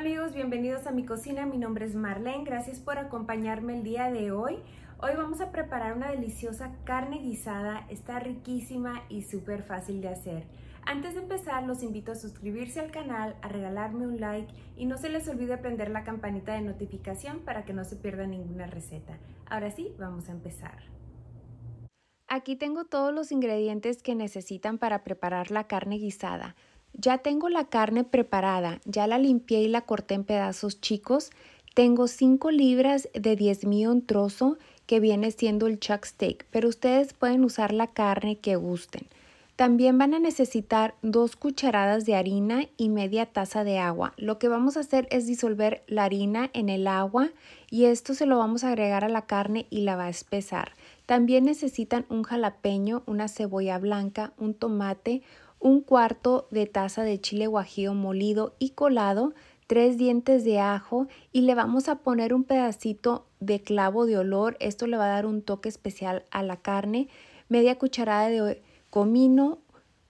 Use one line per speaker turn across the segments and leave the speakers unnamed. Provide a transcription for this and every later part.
Hola amigos, bienvenidos a mi cocina. Mi nombre es Marlene, gracias por acompañarme el día de hoy. Hoy vamos a preparar una deliciosa carne guisada, está riquísima y súper fácil de hacer. Antes de empezar, los invito a suscribirse al canal, a regalarme un like y no se les olvide prender la campanita de notificación para que no se pierda ninguna receta. Ahora sí, vamos a empezar. Aquí tengo todos los ingredientes que necesitan para preparar la carne guisada. Ya tengo la carne preparada, ya la limpié y la corté en pedazos chicos. Tengo 5 libras de 10 en trozo que viene siendo el chuck steak, pero ustedes pueden usar la carne que gusten. También van a necesitar 2 cucharadas de harina y media taza de agua. Lo que vamos a hacer es disolver la harina en el agua y esto se lo vamos a agregar a la carne y la va a espesar. También necesitan un jalapeño, una cebolla blanca, un tomate, un cuarto de taza de chile guajillo molido y colado, tres dientes de ajo y le vamos a poner un pedacito de clavo de olor. Esto le va a dar un toque especial a la carne. Media cucharada de comino,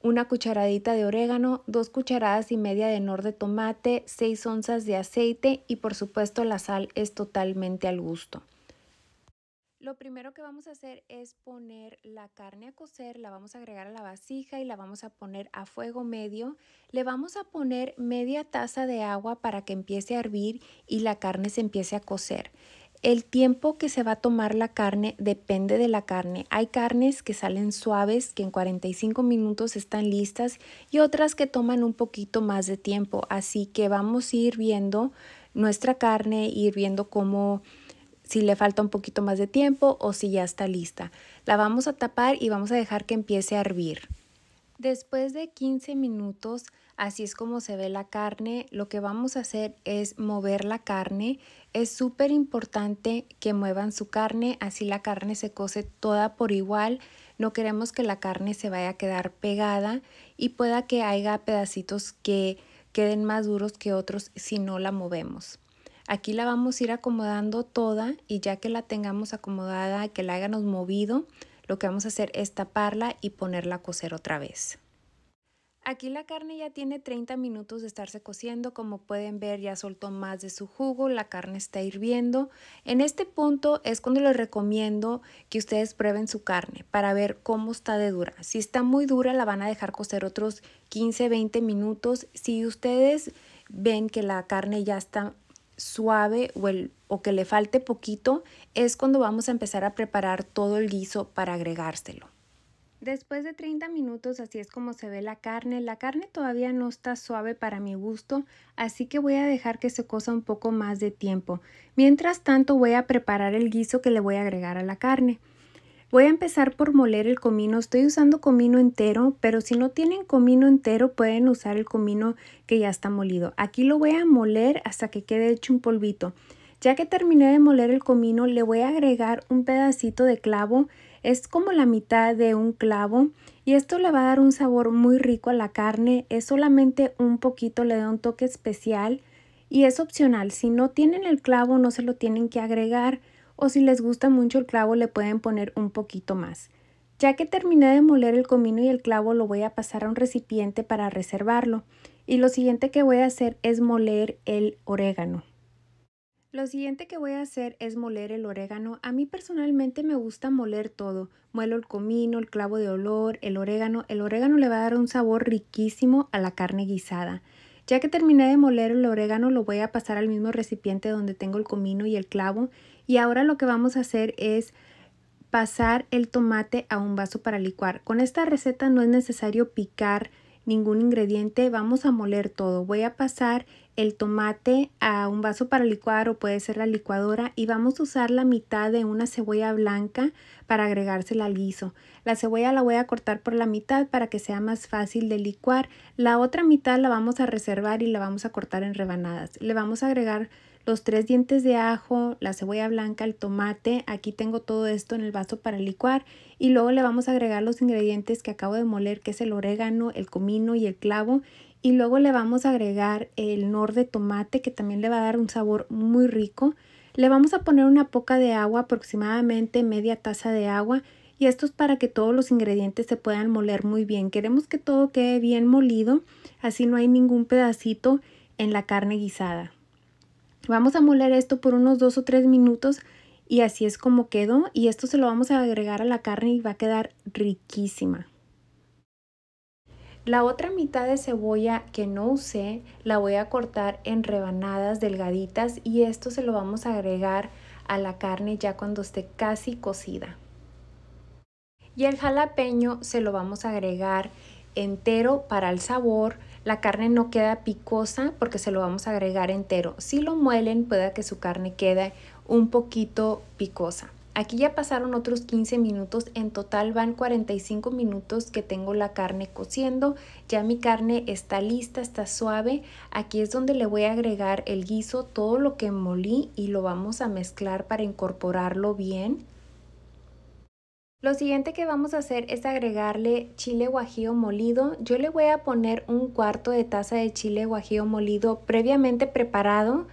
una cucharadita de orégano, dos cucharadas y media de nor de tomate, seis onzas de aceite y por supuesto la sal es totalmente al gusto. Lo primero que vamos a hacer es poner la carne a cocer, la vamos a agregar a la vasija y la vamos a poner a fuego medio. Le vamos a poner media taza de agua para que empiece a hervir y la carne se empiece a cocer. El tiempo que se va a tomar la carne depende de la carne. Hay carnes que salen suaves, que en 45 minutos están listas y otras que toman un poquito más de tiempo. Así que vamos a ir viendo nuestra carne, ir viendo cómo si le falta un poquito más de tiempo o si ya está lista. La vamos a tapar y vamos a dejar que empiece a hervir. Después de 15 minutos, así es como se ve la carne, lo que vamos a hacer es mover la carne. Es súper importante que muevan su carne, así la carne se cose toda por igual. No queremos que la carne se vaya a quedar pegada y pueda que haya pedacitos que queden más duros que otros si no la movemos. Aquí la vamos a ir acomodando toda y ya que la tengamos acomodada, que la hayamos movido, lo que vamos a hacer es taparla y ponerla a cocer otra vez. Aquí la carne ya tiene 30 minutos de estarse cociendo, como pueden ver ya soltó más de su jugo, la carne está hirviendo. En este punto es cuando les recomiendo que ustedes prueben su carne para ver cómo está de dura. Si está muy dura la van a dejar cocer otros 15-20 minutos. Si ustedes ven que la carne ya está suave o, o que le falte poquito es cuando vamos a empezar a preparar todo el guiso para agregárselo. Después de 30 minutos así es como se ve la carne. La carne todavía no está suave para mi gusto, así que voy a dejar que se cosa un poco más de tiempo. Mientras tanto voy a preparar el guiso que le voy a agregar a la carne. Voy a empezar por moler el comino. Estoy usando comino entero, pero si no tienen comino entero pueden usar el comino que ya está molido. Aquí lo voy a moler hasta que quede hecho un polvito. Ya que terminé de moler el comino, le voy a agregar un pedacito de clavo. Es como la mitad de un clavo y esto le va a dar un sabor muy rico a la carne. Es solamente un poquito, le da un toque especial y es opcional. Si no tienen el clavo no se lo tienen que agregar o si les gusta mucho el clavo le pueden poner un poquito más. Ya que terminé de moler el comino y el clavo lo voy a pasar a un recipiente para reservarlo. Y lo siguiente que voy a hacer es moler el orégano. Lo siguiente que voy a hacer es moler el orégano. A mí personalmente me gusta moler todo. Muelo el comino, el clavo de olor, el orégano. El orégano le va a dar un sabor riquísimo a la carne guisada. Ya que terminé de moler el orégano lo voy a pasar al mismo recipiente donde tengo el comino y el clavo y ahora lo que vamos a hacer es pasar el tomate a un vaso para licuar. Con esta receta no es necesario picar ningún ingrediente, vamos a moler todo. Voy a pasar el tomate a un vaso para licuar o puede ser la licuadora y vamos a usar la mitad de una cebolla blanca para agregársela al guiso. La cebolla la voy a cortar por la mitad para que sea más fácil de licuar. La otra mitad la vamos a reservar y la vamos a cortar en rebanadas. Le vamos a agregar los tres dientes de ajo, la cebolla blanca, el tomate. Aquí tengo todo esto en el vaso para licuar y luego le vamos a agregar los ingredientes que acabo de moler, que es el orégano, el comino y el clavo. Y luego le vamos a agregar el nor de tomate que también le va a dar un sabor muy rico. Le vamos a poner una poca de agua, aproximadamente media taza de agua. Y esto es para que todos los ingredientes se puedan moler muy bien. Queremos que todo quede bien molido, así no hay ningún pedacito en la carne guisada. Vamos a moler esto por unos 2 o 3 minutos y así es como quedó y esto se lo vamos a agregar a la carne y va a quedar riquísima. La otra mitad de cebolla que no usé la voy a cortar en rebanadas delgaditas y esto se lo vamos a agregar a la carne ya cuando esté casi cocida. Y el jalapeño se lo vamos a agregar entero para el sabor la carne no queda picosa porque se lo vamos a agregar entero. Si lo muelen, puede que su carne quede un poquito picosa. Aquí ya pasaron otros 15 minutos, en total van 45 minutos que tengo la carne cociendo. Ya mi carne está lista, está suave. Aquí es donde le voy a agregar el guiso, todo lo que molí y lo vamos a mezclar para incorporarlo bien. Lo siguiente que vamos a hacer es agregarle chile guajillo molido. Yo le voy a poner un cuarto de taza de chile guajillo molido previamente preparado.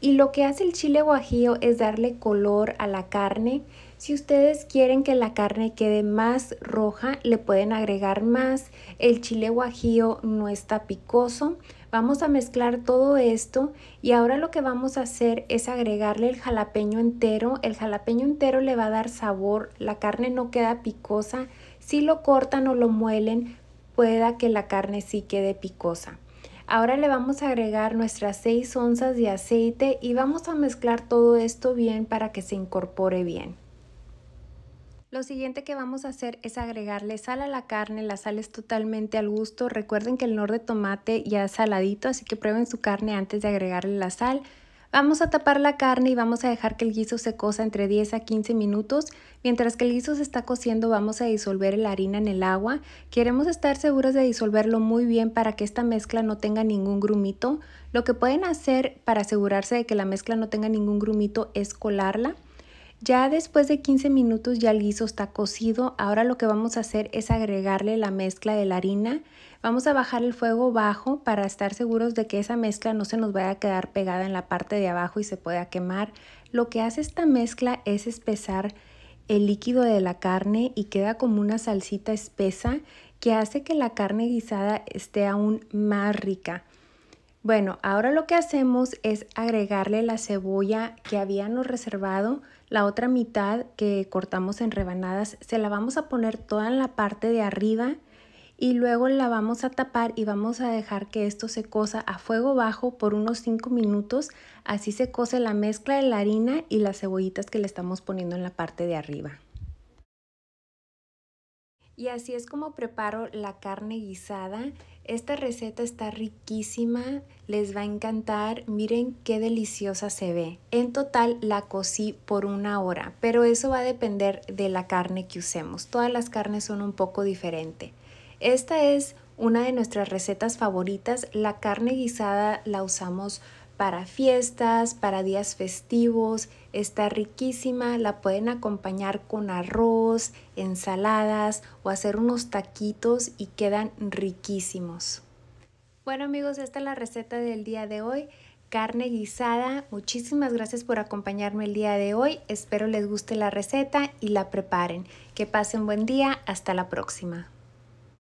Y lo que hace el chile guajillo es darle color a la carne si ustedes quieren que la carne quede más roja, le pueden agregar más. El chile guajío no está picoso. Vamos a mezclar todo esto y ahora lo que vamos a hacer es agregarle el jalapeño entero. El jalapeño entero le va a dar sabor, la carne no queda picosa. Si lo cortan o lo muelen, pueda que la carne sí quede picosa. Ahora le vamos a agregar nuestras 6 onzas de aceite y vamos a mezclar todo esto bien para que se incorpore bien. Lo siguiente que vamos a hacer es agregarle sal a la carne, la sal es totalmente al gusto. Recuerden que el nor de tomate ya es saladito, así que prueben su carne antes de agregarle la sal. Vamos a tapar la carne y vamos a dejar que el guiso se cosa entre 10 a 15 minutos. Mientras que el guiso se está cociendo vamos a disolver la harina en el agua. Queremos estar seguros de disolverlo muy bien para que esta mezcla no tenga ningún grumito. Lo que pueden hacer para asegurarse de que la mezcla no tenga ningún grumito es colarla. Ya después de 15 minutos ya el guiso está cocido. Ahora lo que vamos a hacer es agregarle la mezcla de la harina. Vamos a bajar el fuego bajo para estar seguros de que esa mezcla no se nos vaya a quedar pegada en la parte de abajo y se pueda quemar. Lo que hace esta mezcla es espesar el líquido de la carne y queda como una salsita espesa que hace que la carne guisada esté aún más rica. Bueno, ahora lo que hacemos es agregarle la cebolla que habíamos reservado, la otra mitad que cortamos en rebanadas, se la vamos a poner toda en la parte de arriba y luego la vamos a tapar y vamos a dejar que esto se cosa a fuego bajo por unos 5 minutos. Así se cose la mezcla de la harina y las cebollitas que le estamos poniendo en la parte de arriba. Y así es como preparo la carne guisada. Esta receta está riquísima, les va a encantar. Miren qué deliciosa se ve. En total la cocí por una hora, pero eso va a depender de la carne que usemos. Todas las carnes son un poco diferentes. Esta es una de nuestras recetas favoritas. La carne guisada la usamos para fiestas, para días festivos. Está riquísima, la pueden acompañar con arroz, ensaladas o hacer unos taquitos y quedan riquísimos. Bueno amigos, esta es la receta del día de hoy. Carne guisada, muchísimas gracias por acompañarme el día de hoy. Espero les guste la receta y la preparen. Que pasen buen día, hasta la próxima.